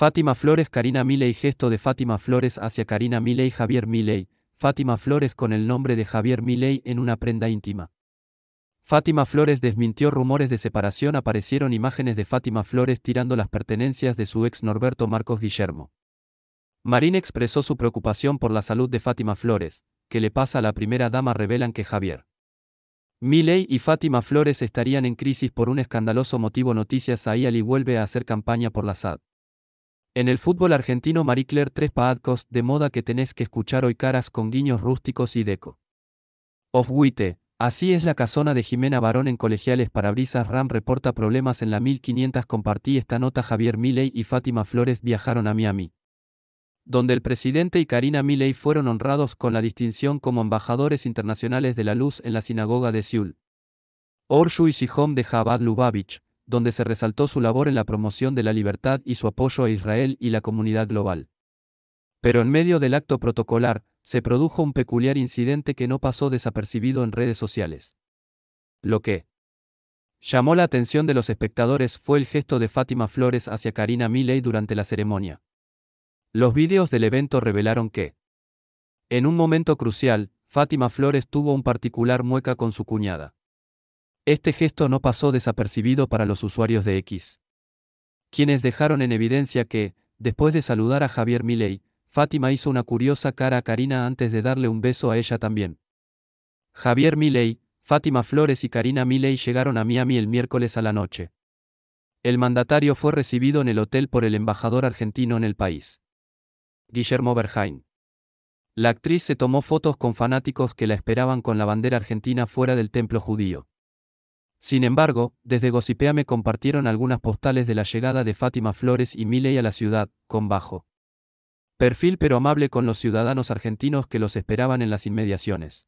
Fátima Flores, Karina Milei, gesto de Fátima Flores hacia Karina Milei, Javier Milei, Fátima Flores con el nombre de Javier Milei en una prenda íntima. Fátima Flores desmintió rumores de separación, aparecieron imágenes de Fátima Flores tirando las pertenencias de su ex Norberto Marcos Guillermo. Marín expresó su preocupación por la salud de Fátima Flores, que le pasa a la primera dama revelan que Javier. Milei y Fátima Flores estarían en crisis por un escandaloso motivo Noticias Ahí Ali vuelve a hacer campaña por la SAD. En el fútbol argentino Marie tres Paadcos, de moda que tenés que escuchar hoy caras con guiños rústicos y deco. Of así es la casona de Jimena Barón en colegiales parabrisas Ram reporta problemas en la 1500 compartí esta nota Javier Milei y Fátima Flores viajaron a Miami donde el presidente y Karina Milley fueron honrados con la distinción como embajadores internacionales de la luz en la sinagoga de Siul. Orshu y Sihom de Javad Lubavitch, donde se resaltó su labor en la promoción de la libertad y su apoyo a Israel y la comunidad global. Pero en medio del acto protocolar, se produjo un peculiar incidente que no pasó desapercibido en redes sociales. Lo que llamó la atención de los espectadores fue el gesto de Fátima Flores hacia Karina Milley durante la ceremonia. Los vídeos del evento revelaron que, en un momento crucial, Fátima Flores tuvo un particular mueca con su cuñada. Este gesto no pasó desapercibido para los usuarios de X, quienes dejaron en evidencia que, después de saludar a Javier Milei, Fátima hizo una curiosa cara a Karina antes de darle un beso a ella también. Javier Milei, Fátima Flores y Karina Milei llegaron a Miami el miércoles a la noche. El mandatario fue recibido en el hotel por el embajador argentino en el país, Guillermo Berjain. La actriz se tomó fotos con fanáticos que la esperaban con la bandera argentina fuera del templo judío. Sin embargo, desde Gocipea me compartieron algunas postales de la llegada de Fátima Flores y Miley a la ciudad, con bajo perfil pero amable con los ciudadanos argentinos que los esperaban en las inmediaciones.